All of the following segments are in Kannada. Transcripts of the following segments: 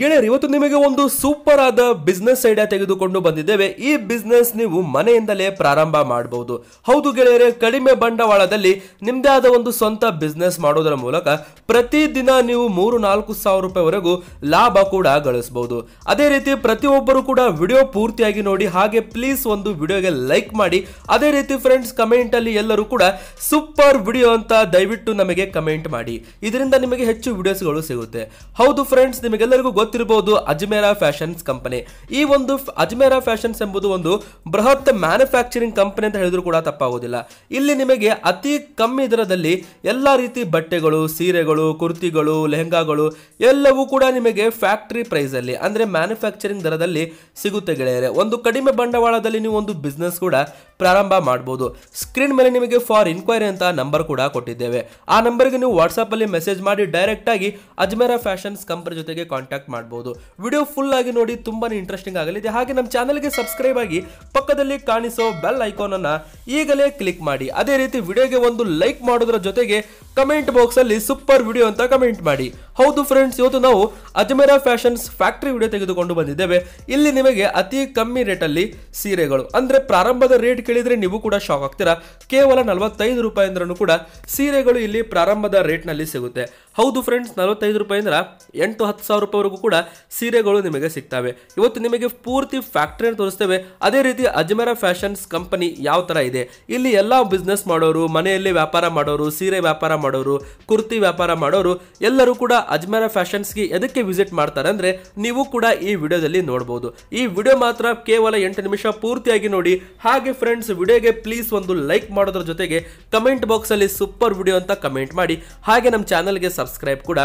ಗೆಳೆಯರು ಇವತ್ತು ನಿಮಗೆ ಒಂದು ಸೂಪರ್ ಆದ ಬಿಸ್ನೆಸ್ ಐಡಿಯಾ ತೆಗೆದುಕೊಂಡು ಬಂದಿದ್ದೇವೆ ಈ ಬಿಸ್ನೆಸ್ ನೀವು ಮನೆಯಿಂದಲೇ ಪ್ರಾರಂಭ ಮಾಡಬಹುದು ಹೌದು ಗೆಳೆಯರೇ ಕಡಿಮೆ ಬಂಡವಾಳದಲ್ಲಿ ನಿಮ್ಮದೇ ಆದ ಒಂದು ಸ್ವಂತ ಬಿಸ್ನೆಸ್ ಮಾಡೋದರ ಮೂಲಕ ಪ್ರತಿದಿನ ನೀವು ಮೂರು ನಾಲ್ಕು ಸಾವಿರ ರೂಪಾಯಿವರೆಗೂ ಲಾಭ ಕೂಡ ಗಳಿಸಬಹುದು ಅದೇ ರೀತಿ ಪ್ರತಿಯೊಬ್ಬರು ಕೂಡ ವಿಡಿಯೋ ಪೂರ್ತಿಯಾಗಿ ನೋಡಿ ಹಾಗೆ ಪ್ಲೀಸ್ ಒಂದು ವಿಡಿಯೋಗೆ ಲೈಕ್ ಮಾಡಿ ಅದೇ ರೀತಿ ಫ್ರೆಂಡ್ಸ್ ಕಮೆಂಟ್ ಅಲ್ಲಿ ಎಲ್ಲರೂ ಕೂಡ ಸೂಪರ್ ವಿಡಿಯೋ ಅಂತ ದಯವಿಟ್ಟು ನಮಗೆ ಕಮೆಂಟ್ ಮಾಡಿ ಇದರಿಂದ ನಿಮಗೆ ಹೆಚ್ಚು ವಿಡಿಯೋಸ್ಗಳು ಸಿಗುತ್ತೆ ಹೌದು ಫ್ರೆಂಡ್ಸ್ ನಿಮಗೆಲ್ಲರಿಗೂ ಗೊತ್ತಿರಬಹುದು ಅಜ್ಮೇರಾ ಫ್ಯಾಷನ್ಸ್ ಕಂಪನಿ ಈ ಒಂದು ಅಜ್ಮೇರಾ ಫ್ಯಾಷನ್ಸ್ ಎಂಬುದು ಒಂದು ಬೃಹತ್ ಮ್ಯಾನುಫ್ಯಾಕ್ಚರಿಂಗ್ ಕಂಪನಿ ಅಂತ ಹೇಳಿದ್ರು ಕೂಡ ತಪ್ಪಾಗೋದಿಲ್ಲ ಇಲ್ಲಿ ನಿಮಗೆ ಅತಿ ಕಮ್ಮಿ ದರದಲ್ಲಿ ಎಲ್ಲ ರೀತಿ ಬಟ್ಟೆಗಳು ಸೀರೆಗಳು ಕುರ್ತಿಗಳು ಲೆಹಂಗಾಗಳು ಎಲ್ಲವೂ ಕೂಡ ನಿಮಗೆ ಫ್ಯಾಕ್ಟರಿ ಪ್ರೈಸಲ್ಲಿ ಅಂದರೆ ಮ್ಯಾನುಫ್ಯಾಕ್ಚರಿಂಗ್ ದರದಲ್ಲಿ ಸಿಗುತ್ತೆ ಗೆಳೆಯರೆ ಒಂದು ಕಡಿಮೆ ಬಂಡವಾಳದಲ್ಲಿ ನೀವು ಒಂದು ಬಿಸ್ನೆಸ್ ಕೂಡ ಪ್ರಾರಂಭ ಮಾಡಬಹುದು ಸ್ಕ್ರೀನ್ ಮೇಲೆ ನಿಮಗೆ ಫಾರ್ ಇನ್ಕ್ವೈರಿ ಅಂತ ನಂಬರ್ ಕೂಡ ಕೊಟ್ಟಿದ್ದೇವೆ ಆ ನಂಬರ್ಗೆ ನೀವು ಅಲ್ಲಿ ಮೆಸೇಜ್ ಮಾಡಿ ಡೈರೆಕ್ಟ್ ಆಗಿ ಅಜ್ಮೇರಾ ಫ್ಯಾಷನ್ಸ್ ಕಂಪನಿ ಜೊತೆಗೆ ಕಾಂಟ್ಯಾಕ್ಟ್ ಮಾಡಬಹುದು ಮಾಡ್ಬೋದು ವಿಡಿಯೋ ಫುಲ್ ಆಗಿ ನೋಡಿ ತುಂಬಾ ಇಂಟ್ರೆಸ್ಟಿಂಗ್ ಆಗಲಿದೆ ಹಾಗೆ ನಮ್ಮ ಚಾನಲ್ಗೆ ಸಬ್ಸ್ಕ್ರೈಬ್ ಆಗಿ ಪಕ್ಕದಲ್ಲಿ ಕಾಣಿಸೋ ಬೆಲ್ ಐಕಾನ್ ಅನ್ನ ಈಗಲೇ ಕ್ಲಿಕ್ ಮಾಡಿ ಅದೇ ರೀತಿ ವಿಡಿಯೋಗೆ ಒಂದು ಲೈಕ್ ಮಾಡೋದ್ರ ಜೊತೆಗೆ ಕಮೆಂಟ್ ಬಾಕ್ಸ್ ಅಲ್ಲಿ ಸೂಪರ್ ವಿಡಿಯೋ ಅಂತ ಕಮೆಂಟ್ ಮಾಡಿ ಹೌದು ಫ್ರೆಂಡ್ಸ್ ಇವತ್ತು ನಾವು ಅಜ್ಮೇರಾ ಫ್ಯಾಷನ್ಸ್ ಫ್ಯಾಕ್ಟ್ರಿ ವಿಡಿಯೋ ತೆಗೆದುಕೊಂಡು ಬಂದಿದ್ದೇವೆ ಇಲ್ಲಿ ನಿಮಗೆ ಅತಿ ಕಮ್ಮಿ ರೇಟಲ್ಲಿ ಸೀರೆಗಳು ಅಂದರೆ ಪ್ರಾರಂಭದ ರೇಟ್ ಕೇಳಿದರೆ ನೀವು ಕೂಡ ಶಾಕ್ ಆಗ್ತೀರಾ ಕೇವಲ ನಲವತ್ತೈದು ಅಂದ್ರೂ ಕೂಡ ಸೀರೆಗಳು ಇಲ್ಲಿ ಪ್ರಾರಂಭದ ರೇಟ್ನಲ್ಲಿ ಸಿಗುತ್ತೆ ಹೌದು ಫ್ರೆಂಡ್ಸ್ ನಲವತ್ತೈದು ರೂಪಾಯಿಂದ ಎಂಟು ಹತ್ತು ಸಾವಿರ ರೂಪಾಯಿವರೆಗೂ ಕೂಡ ಸೀರೆಗಳು ನಿಮಗೆ ಸಿಗ್ತವೆ ಇವತ್ತು ನಿಮಗೆ ಪೂರ್ತಿ ಫ್ಯಾಕ್ಟ್ರಿಯನ್ನು ತೋರಿಸ್ತೇವೆ ಅದೇ ರೀತಿ ಅಜ್ಮೇರಾ ಫ್ಯಾಷನ್ಸ್ ಕಂಪನಿ ಯಾವ ಥರ ಇದೆ ಇಲ್ಲಿ ಎಲ್ಲ ಬಿಸ್ನೆಸ್ ಮಾಡೋರು ಮನೆಯಲ್ಲಿ ವ್ಯಾಪಾರ ಮಾಡೋರು ಸೀರೆ ವ್ಯಾಪಾರ ಮಾಡೋರು ಕುರ್ತಿ ವ್ಯಾಪಾರ ಮಾಡೋರು ಎಲ್ಲರೂ ಕೂಡ ಫ್ಯಾಷನ್ಸ್ ಫ್ಯಾಷನ್ಸ್ಗೆ ಎದಕ್ಕೆ ವಿಸಿಟ್ ಮಾಡ್ತಾರೆ ಅಂದರೆ ನೀವು ಕೂಡ ಈ ವಿಡಿಯೋದಲ್ಲಿ ನೋಡ್ಬೋದು ಈ ವಿಡಿಯೋ ಮಾತ್ರ ಕೇವಲ ಎಂಟು ನಿಮಿಷ ಪೂರ್ತಿಯಾಗಿ ನೋಡಿ ಹಾಗೆ ಫ್ರೆಂಡ್ಸ್ ವಿಡಿಯೋಗೆ ಪ್ಲೀಸ್ ಒಂದು ಲೈಕ್ ಮಾಡೋದ್ರ ಜೊತೆಗೆ ಕಮೆಂಟ್ ಬಾಕ್ಸಲ್ಲಿ ಸೂಪರ್ ವಿಡಿಯೋ ಅಂತ ಕಮೆಂಟ್ ಮಾಡಿ ಹಾಗೆ ನಮ್ಮ ಚಾನಲ್ಗೆ ಸಬ್ಸ್ಕ್ರೈಬ್ ಕೂಡ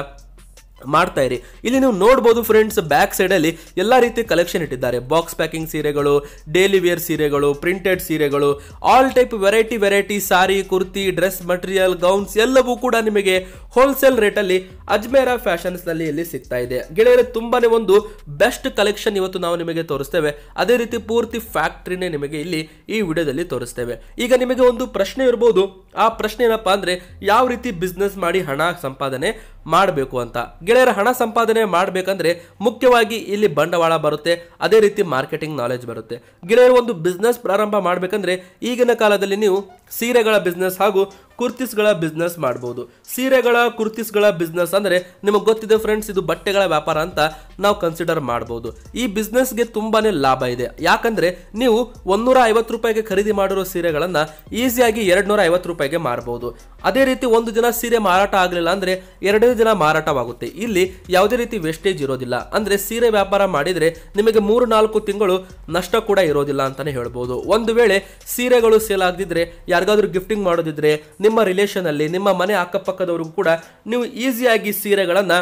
ಮಾಡ್ತಾ ಇರಿ ಇಲ್ಲಿ ನೀವು ನೋಡ್ಬೋದು ಫ್ರೆಂಡ್ಸ್ ಬ್ಯಾಕ್ ಸೈಡಲ್ಲಿ ಎಲ್ಲ ರೀತಿ ಕಲೆಕ್ಷನ್ ಇಟ್ಟಿದ್ದಾರೆ ಬಾಕ್ಸ್ ಪ್ಯಾಕಿಂಗ್ ಸೀರೆಗಳು ಡೇಲಿ ವೇರ್ ಸೀರೆಗಳು ಪ್ರಿಂಟೆಡ್ ಸೀರೆಗಳು all type variety variety sari kurti dress material gowns ಎಲ್ಲವೂ ಕೂಡ ನಿಮಗೆ ಹೋಲ್ಸೇಲ್ ರೇಟಲ್ಲಿ ಅಜ್ಮೇರ ಫ್ಯಾಷನ್ಸ್ ನಲ್ಲಿ ಇಲ್ಲಿ ಸಿಗ್ತಾ ಇದೆ ಗೆಳೆಯರು ತುಂಬಾನೇ ಒಂದು ಬೆಸ್ಟ್ ಕಲೆಕ್ಷನ್ ಇವತ್ತು ನಾವು ನಿಮಗೆ ತೋರಿಸ್ತೇವೆ ಅದೇ ರೀತಿ ಪೂರ್ತಿ ಫ್ಯಾಕ್ಟ್ರಿನೇ ನಿಮಗೆ ಇಲ್ಲಿ ಈ ವಿಡಿಯೋದಲ್ಲಿ ತೋರಿಸ್ತೇವೆ ಈಗ ನಿಮಗೆ ಒಂದು ಪ್ರಶ್ನೆ ಇರಬಹುದು ಆ ಪ್ರಶ್ನೆ ಏನಪ್ಪಾ ಅಂದ್ರೆ ಯಾವ ರೀತಿ ಬಿಸ್ನೆಸ್ ಮಾಡಿ ಹಣ ಸಂಪಾದನೆ ಮಾಡಬೇಕು ಅಂತ ಗೆಳೆಯರ ಹಣ ಸಂಪಾದನೆ ಮಾಡಬೇಕಂದ್ರೆ ಮುಖ್ಯವಾಗಿ ಇಲ್ಲಿ ಬಂಡವಾಳ ಬರುತ್ತೆ ಅದೇ ರೀತಿ ಮಾರ್ಕೆಟಿಂಗ್ ನಾಲೆಜ್ ಬರುತ್ತೆ ಗೆಳೆಯರು ಒಂದು ಬಿಸ್ನೆಸ್ ಪ್ರಾರಂಭ ಮಾಡಬೇಕಂದ್ರೆ ಈಗಿನ ಕಾಲದಲ್ಲಿ ನೀವು ಸೀರೆಗಳ ಬಿಸ್ನೆಸ್ ಹಾಗೂ ಕುರ್ತಿಸ್ಗಳ ಬಿಸ್ನೆಸ್ ಮಾಡ್ಬೋದು ಸೀರೆಗಳ ಕುರ್ತಿಸ್ಗಳ ಬಿಸ್ನೆಸ್ ಅಂದರೆ ನಿಮಗೆ ಗೊತ್ತಿದೆ ಫ್ರೆಂಡ್ಸ್ ಇದು ಬಟ್ಟೆಗಳ ವ್ಯಾಪಾರ ಅಂತ ನಾವು ಕನ್ಸಿಡರ್ ಮಾಡ್ಬೋದು ಈ ಬಿಸ್ನೆಸ್ಗೆ ತುಂಬಾ ಲಾಭ ಇದೆ ಯಾಕಂದರೆ ನೀವು ಒಂದೂರ ಐವತ್ತು ರೂಪಾಯಿಗೆ ಖರೀದಿ ಮಾಡಿರೋ ಸೀರೆಗಳನ್ನು ಈಸಿಯಾಗಿ ಎರಡು ನೂರ ಐವತ್ತು ರೂಪಾಯಿಗೆ ಮಾರ್ಬೋದು ಅದೇ ರೀತಿ ಒಂದು ದಿನ ಸೀರೆ ಮಾರಾಟ ಆಗಲಿಲ್ಲ ಅಂದರೆ ಎರಡನೇ ದಿನ ಮಾರಾಟವಾಗುತ್ತೆ ಇಲ್ಲಿ ಯಾವುದೇ ರೀತಿ ವೇಸ್ಟೇಜ್ ಇರೋದಿಲ್ಲ ಅಂದರೆ ಸೀರೆ ವ್ಯಾಪಾರ ಮಾಡಿದರೆ ನಿಮಗೆ ಮೂರು ನಾಲ್ಕು ತಿಂಗಳು ನಷ್ಟ ಕೂಡ ಇರೋದಿಲ್ಲ ಅಂತಲೇ ಹೇಳ್ಬೋದು ಒಂದು ವೇಳೆ ಸೀರೆಗಳು ಸೇಲ್ ಆಗಿದ್ರೆ ಯಾರಿಗಾದ್ರೂ ಗಿಫ್ಟಿಂಗ್ ಮಾಡೋದಿದ್ರೆ ನಿಮ್ಮ ರಿಲೇಷನಲ್ಲಿ ನಿಮ್ಮ ಮನೆ ಅಕ್ಕಪಕ್ಕದವ್ರಿಗೂ ಕೂಡ ನೀವು ಈಸಿಯಾಗಿ ಸೀರೆಗಳನ್ನು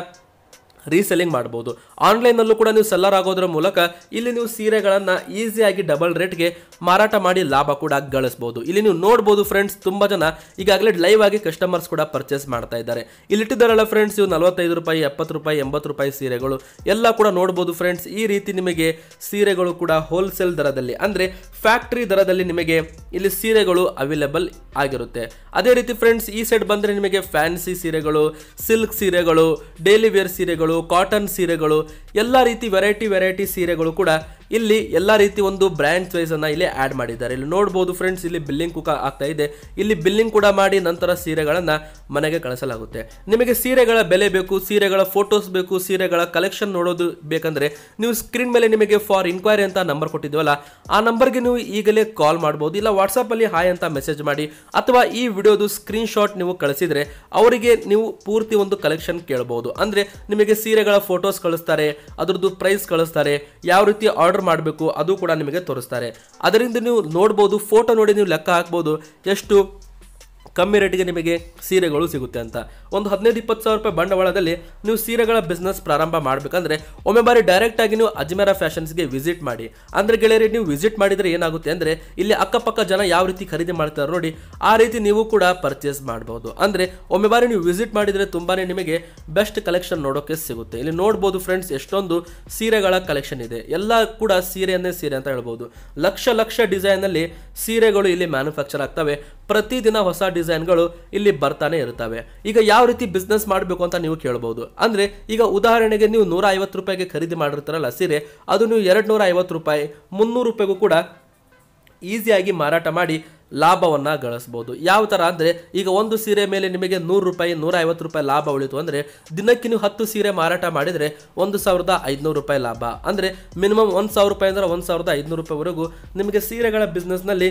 ರೀಸೆಲಿಂಗ್ ಮಾಡ್ಬೋದು ಆನ್ಲೈನಲ್ಲೂ ಕೂಡ ನೀವು ಸೆಲ್ಲರ್ ಆಗೋದ್ರ ಮೂಲಕ ಇಲ್ಲಿ ನೀವು ಸೀರೆಗಳನ್ನು ಈಸಿಯಾಗಿ ಡಬಲ್ ರೇಟ್ಗೆ ಮಾರಾಟ ಮಾಡಿ ಲಾಭ ಕೂಡ ಗಳಿಸ್ಬೋದು ಇಲ್ಲಿ ನೀವು ನೋಡ್ಬೋದು ಫ್ರೆಂಡ್ಸ್ ತುಂಬ ಜನ ಈಗಾಗಲೇ ಲೈವ್ ಆಗಿ ಕಸ್ಟಮರ್ಸ್ ಕೂಡ ಪರ್ಚೇಸ್ ಮಾಡ್ತಾ ಇದ್ದಾರೆ ಇಲ್ಲಿಟ್ಟಿದ್ದಾರಲ್ಲ ಫ್ರೆಂಡ್ಸ್ ಇವು ನಲವತ್ತೈದು ರೂಪಾಯಿ ಎಪ್ಪತ್ತು ರೂಪಾಯಿ ಎಂಬತ್ತು ರೂಪಾಯಿ ಸೀರೆಗಳು ಎಲ್ಲ ಕೂಡ ನೋಡ್ಬೋದು ಫ್ರೆಂಡ್ಸ್ ಈ ರೀತಿ ನಿಮಗೆ ಸೀರೆಗಳು ಕೂಡ ಹೋಲ್ಸೇಲ್ ದರದಲ್ಲಿ ಅಂದರೆ ಫ್ಯಾಕ್ಟ್ರಿ ದರದಲ್ಲಿ ನಿಮಗೆ ಇಲ್ಲಿ ಸೀರೆಗಳು ಅವೈಲೇಬಲ್ ಆಗಿರುತ್ತೆ ಅದೇ ರೀತಿ ಫ್ರೆಂಡ್ಸ್ ಈ ಸೈಡ್ ಬಂದರೆ ನಿಮಗೆ ಫ್ಯಾನ್ಸಿ ಸೀರೆಗಳು ಸಿಲ್ಕ್ ಸೀರೆಗಳು ಡೈಲಿ ವೇರ್ ಸೀರೆಗಳು ಕಾಟನ್ ಸೀರೆಗಳು ಎಲ್ಲ ರೀತಿ ವೆರೈಟಿ ವೆರೈಟಿ ಸೀರೆಗಳು ಕೂಡ ಇಲ್ಲಿ ಎಲ್ಲ ರೀತಿ ಒಂದು ಬ್ರ್ಯಾಂಚ್ ಅನ್ನ ಇಲ್ಲಿ ಆಡ್ ಮಾಡಿದ್ದಾರೆ ಇಲ್ಲಿ ನೋಡಬಹುದು ಫ್ರೆಂಡ್ಸ್ ಇಲ್ಲಿ ಬಿಲ್ಲಿಂಗ್ ಕುಕ್ ಆಗ್ತಾ ಇದೆ ಇಲ್ಲಿ ಬಿಲ್ಲಿಂಗ್ ಕೂಡ ಮಾಡಿ ನಂತರ ಸೀರೆಗಳನ್ನ ಮನೆಗೆ ಕಳಿಸಲಾಗುತ್ತೆ ನಿಮಗೆ ಸೀರೆಗಳ ಬೆಲೆ ಬೇಕು ಸೀರೆಗಳ ಫೋಟೋಸ್ ಬೇಕು ಸೀರೆಗಳ ಕಲೆಕ್ಷನ್ ನೋಡೋದು ಬೇಕಂದ್ರೆ ನೀವು ಸ್ಕ್ರೀನ್ ಮೇಲೆ ನಿಮಗೆ ಫಾರ್ ಇನ್ಕ್ವೈರಿ ಅಂತ ನಂಬರ್ ಕೊಟ್ಟಿದ್ವಲ್ಲ ಆ ನಂಬರ್ಗೆ ನೀವು ಈಗಲೇ ಕಾಲ್ ಮಾಡಬಹುದು ಇಲ್ಲ ಅಲ್ಲಿ ಹಾಯ್ ಅಂತ ಮೆಸೇಜ್ ಮಾಡಿ ಅಥವಾ ಈ ವಿಡಿಯೋದು ಸ್ಕ್ರೀನ್ ಶಾಟ್ ನೀವು ಕಳಿಸಿದ್ರೆ ಅವರಿಗೆ ನೀವು ಪೂರ್ತಿ ಒಂದು ಕಲೆಕ್ಷನ್ ಕೇಳಬಹುದು ಅಂದ್ರೆ ನಿಮಗೆ ಸೀರೆಗಳ ಫೋಟೋಸ್ ಕಳಿಸ್ತಾರೆ ಅದರದ್ದು ಪ್ರೈಸ್ ಕಳಿಸ್ತಾರೆ ಯಾವ ರೀತಿ ಆರ್ಡರ್ ಮಾಡಬೇಕು ಅದು ಕೂಡ ನಿಮಗೆ ತೋರಿಸ್ತಾರೆ ಅದರಿಂದ ನೀವು ನೋಡ್ಬೋದು ಫೋಟೋ ನೋಡಿ ನೀವು ಲೆಕ್ಕ ಹಾಕ್ಬೋದು ಎಷ್ಟು ಕಮ್ಮಿ ರೇಟಿಗೆ ನಿಮಗೆ ಸೀರೆಗಳು ಸಿಗುತ್ತೆ ಅಂತ ಒಂದು ಹದಿನೈದು ಇಪ್ಪತ್ತು ಸಾವಿರ ರೂಪಾಯಿ ಬಂಡವಾಳದಲ್ಲಿ ನೀವು ಸೀರೆಗಳ ಬಿಸ್ನೆಸ್ ಪ್ರಾರಂಭ ಮಾಡಬೇಕಂದ್ರೆ ಒಮ್ಮೆ ಬಾರಿ ಡೈರೆಕ್ಟಾಗಿ ನೀವು ಅಜ್ಮೇರ ಫ್ಯಾಷನ್ಸ್ಗೆ ವಿಸಿಟ್ ಮಾಡಿ ಅಂದರೆ ಗೆಳೆಯರಿ ನೀವು ವಿಸಿಟ್ ಮಾಡಿದರೆ ಏನಾಗುತ್ತೆ ಅಂದರೆ ಇಲ್ಲಿ ಅಕ್ಕಪಕ್ಕ ಜನ ಯಾವ ರೀತಿ ಖರೀದಿ ಮಾಡ್ತಾರೆ ನೋಡಿ ಆ ರೀತಿ ನೀವು ಕೂಡ ಪರ್ಚೇಸ್ ಮಾಡ್ಬೋದು ಅಂದರೆ ಒಮ್ಮೆ ಬಾರಿ ನೀವು ವಿಸಿಟ್ ಮಾಡಿದರೆ ತುಂಬಾ ನಿಮಗೆ ಬೆಸ್ಟ್ ಕಲೆಕ್ಷನ್ ನೋಡೋಕ್ಕೆ ಸಿಗುತ್ತೆ ಇಲ್ಲಿ ನೋಡ್ಬೋದು ಫ್ರೆಂಡ್ಸ್ ಎಷ್ಟೊಂದು ಸೀರೆಗಳ ಕಲೆಕ್ಷನ್ ಇದೆ ಎಲ್ಲ ಕೂಡ ಸೀರೆಯನ್ನೇ ಸೀರೆ ಅಂತ ಹೇಳ್ಬೋದು ಲಕ್ಷ ಲಕ್ಷ ಡಿಸೈನಲ್ಲಿ ಸೀರೆಗಳು ಇಲ್ಲಿ ಮ್ಯಾನುಫ್ಯಾಕ್ಚರ್ ಆಗ್ತವೆ ಪ್ರತಿದಿನ ಹೊಸ ಡಿಸೈನ್ಗಳು ಇಲ್ಲಿ ಬರ್ತಾನೆ ಇರ್ತವೆ ಈಗ ಯಾವ ರೀತಿ ಬಿಸ್ನೆಸ್ ಮಾಡಬೇಕು ಅಂತ ನೀವು ಕೇಳಬಹುದು ಅಂದರೆ ಈಗ ಉದಾಹರಣೆಗೆ ನೀವು ನೂರ ಐವತ್ತು ರೂಪಾಯಿಗೆ ಖರೀದಿ ಮಾಡಿರ್ತಾರಲ್ಲ ಸೀರೆ ಅದು ನೀವು ಎರಡು ನೂರ ಐವತ್ತು ರೂಪಾಯಿ ಮುನ್ನೂರು ರೂಪಾಯಿಗೂ ಕೂಡ ಈಸಿಯಾಗಿ ಮಾರಾಟ ಮಾಡಿ ಲಾಭವನ್ನು ಗಳಿಸ್ಬೋದು ಯಾವ ಥರ ಅಂದರೆ ಈಗ ಒಂದು ಸೀರೆ ಮೇಲೆ ನಿಮಗೆ ನೂರು ರೂಪಾಯಿ ನೂರ ಐವತ್ತು ರೂಪಾಯಿ ಲಾಭ ಉಳಿತು ಅಂದರೆ ದಿನಕ್ಕೆ ನೀವು ಹತ್ತು ಸೀರೆ ಮಾರಾಟ ಮಾಡಿದರೆ ಒಂದು ಸಾವಿರದ ಐದುನೂರು ರೂಪಾಯಿ ಲಾಭ ಅಂದರೆ ಮಿನಿಮಮ್ ಒಂದು ಸಾವಿರ ರೂಪಾಯಿ ಅಂದ್ರೆ ಒಂದು ಸಾವಿರದ ಐದುನೂರು ರೂಪಾಯಿವರೆಗೂ ನಿಮಗೆ ಸೀರೆಗಳ ಬಿಸ್ನೆಸ್ನಲ್ಲಿ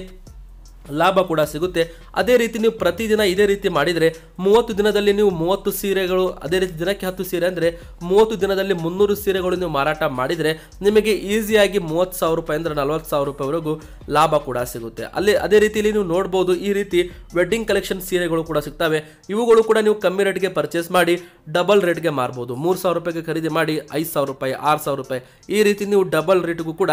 ಲಾಭ ಕೂಡ ಸಿಗುತ್ತೆ ಅದೇ ರೀತಿ ನೀವು ಪ್ರತಿದಿನ ಇದೇ ರೀತಿ ಮಾಡಿದರೆ ಮೂವತ್ತು ದಿನದಲ್ಲಿ ನೀವು ಮೂವತ್ತು ಸೀರೆಗಳು ಅದೇ ರೀತಿ ದಿನಕ್ಕೆ ಹತ್ತು ಸೀರೆ ಅಂದರೆ ಮೂವತ್ತು ದಿನದಲ್ಲಿ ಮುನ್ನೂರು ಸೀರೆಗಳು ನೀವು ಮಾರಾಟ ಮಾಡಿದರೆ ನಿಮಗೆ ಈಸಿಯಾಗಿ ಮೂವತ್ತು ಸಾವಿರ ರೂಪಾಯಿಂದ ನಲ್ವತ್ತು ಸಾವಿರ ರೂಪಾಯಿವರೆಗೂ ಲಾಭ ಕೂಡ ಸಿಗುತ್ತೆ ಅಲ್ಲಿ ಅದೇ ರೀತಿಯಲ್ಲಿ ನೀವು ನೋಡ್ಬೋದು ಈ ರೀತಿ ವೆಡ್ಡಿಂಗ್ ಕಲೆಕ್ಷನ್ ಸೀರೆಗಳು ಕೂಡ ಸಿಗ್ತವೆ ಇವುಗಳು ಕೂಡ ನೀವು ಕಮ್ಮಿ ರೇಟ್ಗೆ ಪರ್ಚೇಸ್ ಮಾಡಿ ಡಬಲ್ ರೇಟ್ಗೆ ಮಾರ್ಬೋದು ಮೂರು ಸಾವಿರ ರೂಪಾಯಿಗೆ ಖರೀದಿ ಮಾಡಿ ಐದು ಸಾವಿರ ರೂಪಾಯಿ ಆರು ಸಾವಿರ ರೂಪಾಯಿ ಈ ರೀತಿ ನೀವು ಡಬಲ್ ರೇಟ್ಗೂ ಕೂಡ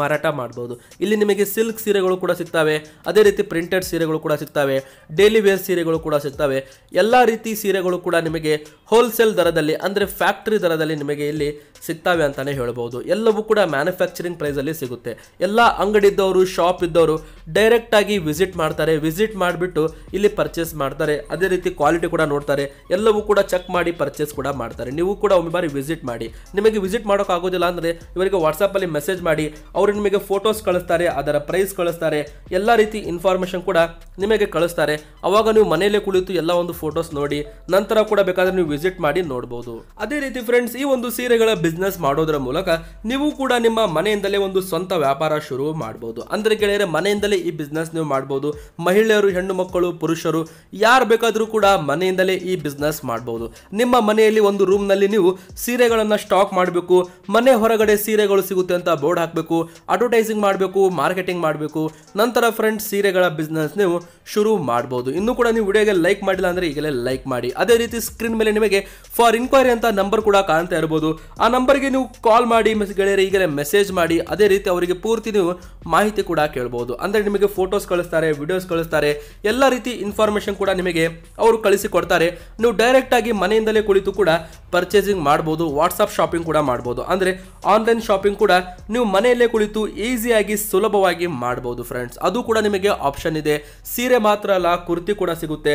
ಮಾರಾಟ ಮಾಡ್ಬೋದು ಇಲ್ಲಿ ನಿಮಗೆ ಸಿಲ್ಕ್ ಸೀರೆಗಳು ಕೂಡ ಸಿಗ್ತವೆ ಅದೇ ರೀತಿ ಪ್ರಿಂಟೆಡ್ ಸೀರೆಗಳು ಕೂಡ ಸಿಗ್ತವೆ ಡೈಲಿ ವೇರ್ ಸೀರೆಗಳು ಕೂಡ ಸಿಗ್ತವೆ ಎಲ್ಲ ರೀತಿ ಸೀರೆಗಳು ಕೂಡ ನಿಮಗೆ ಹೋಲ್ಸೇಲ್ ದರದಲ್ಲಿ ಅಂದರೆ ಫ್ಯಾಕ್ಟ್ರಿ ದರದಲ್ಲಿ ನಿಮಗೆ ಇಲ್ಲಿ ಸಿಗ್ತವೆ ಅಂತಲೇ ಹೇಳ್ಬೋದು ಎಲ್ಲವೂ ಕೂಡ ಮ್ಯಾನುಫ್ಯಾಕ್ಚರಿಂಗ್ ಪ್ರೈಸಲ್ಲಿ ಸಿಗುತ್ತೆ ಎಲ್ಲ ಅಂಗಡಿ ಇದ್ದವರು ಶಾಪ್ ಇದ್ದವರು ಡೈರೆಕ್ಟಾಗಿ ವಿಸಿಟ್ ಮಾಡ್ತಾರೆ ವಿಸಿಟ್ ಮಾಡಿಬಿಟ್ಟು ಇಲ್ಲಿ ಪರ್ಚೇಸ್ ಮಾಡ್ತಾರೆ ಅದೇ ರೀತಿ ಕ್ವಾಲಿಟಿ ಕೂಡ ನೋಡ್ತಾರೆ ಎಲ್ಲವೂ ಕೂಡ ಚೆಕ್ ಮಾಡಿ ಪರ್ಚೇಸ್ ಕೂಡ ಮಾಡ್ತಾರೆ ನೀವು ಕೂಡ ಒಮ್ಮೆ ಬಾರಿ ವಿಸಿಟ್ ಮಾಡಿ ನಿಮಗೆ ವಿಸಿಟ್ ಮಾಡೋಕ್ಕಾಗೋದಿಲ್ಲ ಅಂದರೆ ಇವರಿಗೆ ವಾಟ್ಸಪ್ಪಲ್ಲಿ ಮೆಸೇಜ್ ಮಾಡಿ ಅವರು ನಿಮಗೆ ಫೋಟೋಸ್ ಕಳಿಸ್ತಾರೆ ಅದರ ಪ್ರೈಸ್ ಕಳಿಸ್ತಾರೆ ಎಲ್ಲ ರೀತಿ ಇನ್ಫಾರ್ಮೇಷನ್ ಕೂಡ ನಿಮಗೆ ಕಳಿಸ್ತಾರೆ ಅವಾಗ ನೀವು ಮನೆಯಲ್ಲೇ ಕುಳಿತು ಎಲ್ಲ ಒಂದು ಫೋಟೋಸ್ ನೋಡಿ ನಂತರ ಕೂಡ ಬೇಕಾದ್ರೆ ನೀವು ವಿಸಿಟ್ ಮಾಡಿ ನೋಡಬಹುದು ಅದೇ ರೀತಿ ಫ್ರೆಂಡ್ಸ್ ಈ ಒಂದು ಸೀರೆಗಳ ಬಿಸ್ನೆಸ್ ಮಾಡೋದರ ಮೂಲಕ ನೀವು ಕೂಡ ನಿಮ್ಮ ಮನೆಯಿಂದಲೇ ಒಂದು ಸ್ವಂತ ವ್ಯಾಪಾರ ಶುರು ಮಾಡಬಹುದು ಅಂದ್ರೆ ಗೆಳೆಯರೆ ಮನೆಯಿಂದಲೇ ಈ ಬಿಸ್ನೆಸ್ ನೀವು ಮಾಡಬಹುದು ಮಹಿಳೆಯರು ಹೆಣ್ಣು ಮಕ್ಕಳು ಪುರುಷರು ಯಾರು ಬೇಕಾದರೂ ಕೂಡ ಮನೆಯಿಂದಲೇ ಈ ಬಿಸ್ನೆಸ್ ಮಾಡಬಹುದು ನಿಮ್ಮ ಮನೆಯಲ್ಲಿ ಒಂದು ರೂಮ್ನಲ್ಲಿ ನೀವು ಸೀರೆಗಳನ್ನು ಸ್ಟಾಕ್ ಮಾಡಬೇಕು ಮನೆ ಹೊರಗಡೆ ಸೀರೆಗಳು ಸಿಗುತ್ತೆ ಅಂತ ಬೋರ್ಡ್ ಹಾಕಬೇಕು ಅಡ್ವರ್ಟೈಸಿಂಗ್ ಮಾಡಬೇಕು ಮಾರ್ಕೆಟಿಂಗ್ ಮಾಡಬೇಕು ನಂತರ ಫ್ರೆಂಡ್ಸ್ ಸೀರೆಗಳ ಬಿಸ್ನೆಸ್ ನೀವು ಶುರು ಮಾಡ್ಬೋದು ಇನ್ನೂ ಕೂಡ ನೀವು ವಿಡಿಯೋಗೆ ಲೈಕ್ ಮಾಡಿಲ್ಲ ಅಂದರೆ ಈಗಲೇ ಲೈಕ್ ಮಾಡಿ ಅದೇ ರೀತಿ ಸ್ಕ್ರೀನ್ ಮೇಲೆ ನಿಮಗೆ ಫಾರ್ ಇನ್ಕ್ವೈರಿ ಅಂತ ನಂಬರ್ ಕೂಡ ಕಾಣ್ತಾ ಇರಬಹುದು ಆ ನಂಬರ್ಗೆ ನೀವು ಕಾಲ್ ಮಾಡಿ ಮೆಸ್ ಗೆಳೆಯರೆ ಈಗಲೇ ಮೆಸೇಜ್ ಮಾಡಿ ಅದೇ ರೀತಿ ಅವರಿಗೆ ಪೂರ್ತಿ ನೀವು ಮಾಹಿತಿ ಕೂಡ ಕೇಳ್ಬೋದು ಅಂದರೆ ನಿಮಗೆ ಫೋಟೋಸ್ ಕಳಿಸ್ತಾರೆ ವಿಡಿಯೋಸ್ ಕಳಿಸ್ತಾರೆ ಎಲ್ಲ ರೀತಿ ಇನ್ಫಾರ್ಮೇಷನ್ ಕೂಡ ನಿಮಗೆ ಅವರು ಕಳಿಸಿಕೊಡ್ತಾರೆ ನೀವು ಡೈರೆಕ್ಟ್ ಆಗಿ ಮನೆಯಿಂದಲೇ ಕುಳಿತು ಕೂಡ ಪರ್ಚೇಸಿಂಗ್ ಮಾಡಬಹುದು ವಾಟ್ಸ್ಆಪ್ ಶಾಪಿಂಗ್ ಕೂಡ ಮಾಡಬಹುದು ಅಂದರೆ ಆನ್ಲೈನ್ ಶಾಪಿಂಗ್ ಕೂಡ ನೀವು ಮನೆಯಲ್ಲೇ ಕುಳಿತು ಈಸಿಯಾಗಿ ಸುಲಭವಾಗಿ ಮಾಡಬಹುದು ಫ್ರೆಂಡ್ಸ್ ಅದು ಕೂಡ ನಿಮಗೆ ಆಪ್ಷನ್ ಇದೆ ಸೀರೆ ಮಾತ್ರ ಅಲ್ಲ ಕುರ್ತಿ ಕೂಡ ಸಿಗುತ್ತೆ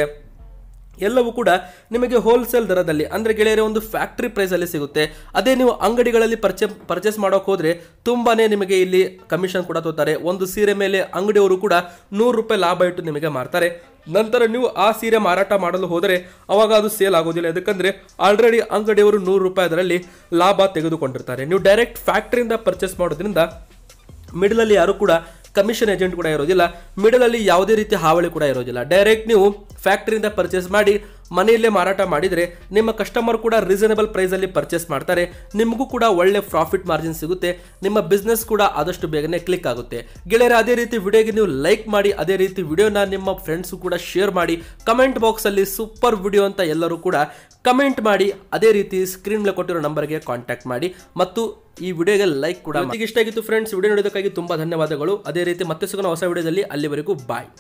ಎಲ್ಲವೂ ಕೂಡ ನಿಮಗೆ ಹೋಲ್ಸೇಲ್ ದರದಲ್ಲಿ ಅಂದರೆ ಗೆಳೆಯರೆ ಒಂದು ಫ್ಯಾಕ್ಟ್ರಿ ಪ್ರೈಸಲ್ಲಿ ಸಿಗುತ್ತೆ ಅದೇ ನೀವು ಅಂಗಡಿಗಳಲ್ಲಿ ಪರ್ಚೆ ಪರ್ಚೇಸ್ ಮಾಡೋಕೆ ಹೋದರೆ ತುಂಬಾ ನಿಮಗೆ ಇಲ್ಲಿ ಕಮಿಷನ್ ಕೂಡ ತೋತಾರೆ ಒಂದು ಸೀರೆ ಮೇಲೆ ಅಂಗಡಿಯವರು ಕೂಡ ನೂರು ರೂಪಾಯಿ ಲಾಭ ಇಟ್ಟು ನಿಮಗೆ ಮಾರ್ತಾರೆ ನಂತರ ನೀವು ಆ ಸೀರೆ ಮಾರಾಟ ಮಾಡಲು ಹೋದರೆ ಅವಾಗ ಅದು ಸೇಲ್ ಆಗೋದಿಲ್ಲ ಯಾಕಂದರೆ ಆಲ್ರೆಡಿ ಅಂಗಡಿಯವರು ನೂರು ರೂಪಾಯಿ ಅದರಲ್ಲಿ ಲಾಭ ತೆಗೆದುಕೊಂಡಿರ್ತಾರೆ ನೀವು ಡೈರೆಕ್ಟ್ ಫ್ಯಾಕ್ಟ್ರಿಯಿಂದ ಪರ್ಚೇಸ್ ಮಾಡೋದ್ರಿಂದ ಮಿಡಲಲ್ಲಿ ಯಾರು ಕೂಡ ಕಮಿಷನ್ ಏಜೆಂಟ್ ಕೂಡ ಇರೋದಿಲ್ಲ ಮಿಡಲಲ್ಲಿ ಯಾವುದೇ ರೀತಿ ಹಾವಳಿ ಕೂಡ ಇರೋದಿಲ್ಲ ಡೈರೆಕ್ಟ್ ನೀವು ಫ್ಯಾಕ್ಟ್ರಿಯಿಂದ ಪರ್ಚೇಸ್ ಮಾಡಿ ಮನೆಯಲ್ಲೇ ಮಾರಾಟ ಮಾಡಿದರೆ ನಿಮ್ಮ ಕಸ್ಟಮರ್ ಕೂಡ ರೀಸನಬಲ್ ಪ್ರೈಸಲ್ಲಿ ಪರ್ಚೇಸ್ ಮಾಡ್ತಾರೆ ನಿಮಗೂ ಕೂಡ ಒಳ್ಳೆ ಪ್ರಾಫಿಟ್ ಮಾರ್ಜಿನ್ ಸಿಗುತ್ತೆ ನಿಮ್ಮ ಬಿಸ್ನೆಸ್ ಕೂಡ ಆದಷ್ಟು ಬೇಗನೆ ಕ್ಲಿಕ್ ಆಗುತ್ತೆ ಗೆಳೆಯರ ಅದೇ ರೀತಿ ವಿಡಿಯೋಗೆ ನೀವು ಲೈಕ್ ಮಾಡಿ ಅದೇ ರೀತಿ ವಿಡಿಯೋನ ನಿಮ್ಮ ಫ್ರೆಂಡ್ಸು ಕೂಡ ಶೇರ್ ಮಾಡಿ ಕಮೆಂಟ್ ಬಾಕ್ಸಲ್ಲಿ ಸೂಪರ್ ವಿಡಿಯೋ ಅಂತ ಎಲ್ಲರೂ ಕೂಡ ಕಮೆಂಟ್ ಮಾಡಿ ಅದೇ ರೀತಿ ಸ್ಕ್ರೀನ್ ಮೇಲೆ ಕೊಟ್ಟಿರೋ ನಂಬರ್ಗೆ ಕಾಂಟ್ಯಾಕ್ಟ್ ಮಾಡಿ ಮತ್ತು ಈ ವಿಡಿಯೋಗೆ ಲೈಕ್ ಕೂಡ ಇಷ್ಟ ಆಗಿತ್ತು ಫ್ರೆಂಡ್ಸ್ ವಿಡಿಯೋ ನೋಡೋದಕ್ಕಾಗಿ ತುಂಬ ಧನ್ಯವಾದಗಳು ಅದೇ ರೀತಿ ಮತ್ತೆ ಸಿಗೋಣ ಹೊಸ ವಿಡಿಯೋದಲ್ಲಿ ಅಲ್ಲಿವರೆಗೂ ಬಾಯ್